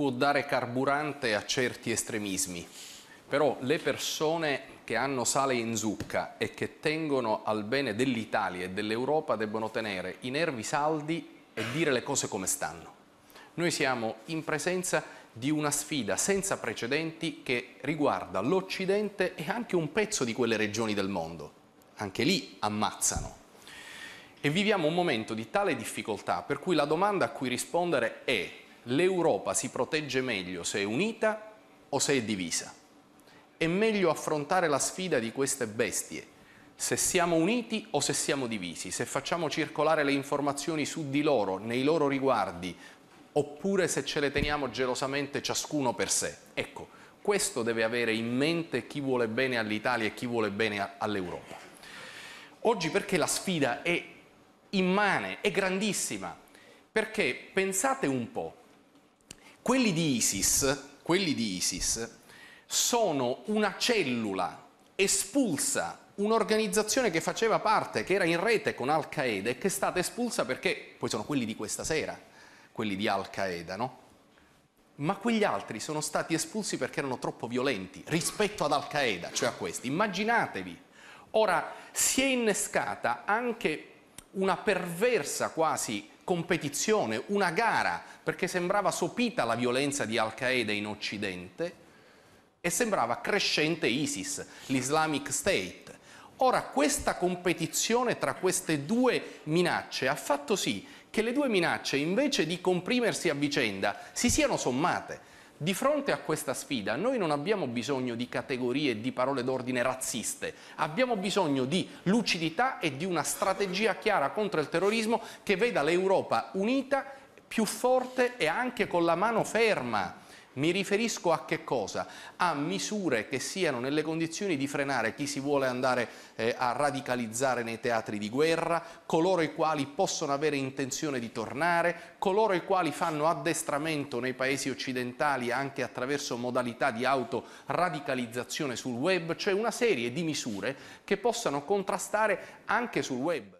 può dare carburante a certi estremismi, però le persone che hanno sale in zucca e che tengono al bene dell'Italia e dell'Europa debbono tenere i nervi saldi e dire le cose come stanno. Noi siamo in presenza di una sfida senza precedenti che riguarda l'Occidente e anche un pezzo di quelle regioni del mondo. Anche lì ammazzano. E viviamo un momento di tale difficoltà per cui la domanda a cui rispondere è l'Europa si protegge meglio se è unita o se è divisa. È meglio affrontare la sfida di queste bestie, se siamo uniti o se siamo divisi, se facciamo circolare le informazioni su di loro, nei loro riguardi, oppure se ce le teniamo gelosamente ciascuno per sé. Ecco, questo deve avere in mente chi vuole bene all'Italia e chi vuole bene all'Europa. Oggi perché la sfida è immane, è grandissima, perché pensate un po', quelli di ISIS, quelli di ISIS sono una cellula espulsa, un'organizzazione che faceva parte, che era in rete con Al-Qaeda e che è stata espulsa perché, poi sono quelli di questa sera, quelli di Al-Qaeda, no? Ma quegli altri sono stati espulsi perché erano troppo violenti rispetto ad Al-Qaeda, cioè a questi. Immaginatevi. Ora si è innescata anche una perversa quasi competizione, una gara, perché sembrava sopita la violenza di Al-Qaeda in Occidente e sembrava crescente ISIS, l'Islamic State. Ora questa competizione tra queste due minacce ha fatto sì che le due minacce invece di comprimersi a vicenda si siano sommate. Di fronte a questa sfida noi non abbiamo bisogno di categorie e di parole d'ordine razziste, abbiamo bisogno di lucidità e di una strategia chiara contro il terrorismo che veda l'Europa unita, più forte e anche con la mano ferma mi riferisco a che cosa? A misure che siano nelle condizioni di frenare chi si vuole andare eh, a radicalizzare nei teatri di guerra, coloro i quali possono avere intenzione di tornare, coloro i quali fanno addestramento nei paesi occidentali anche attraverso modalità di autoradicalizzazione sul web, cioè una serie di misure che possano contrastare anche sul web.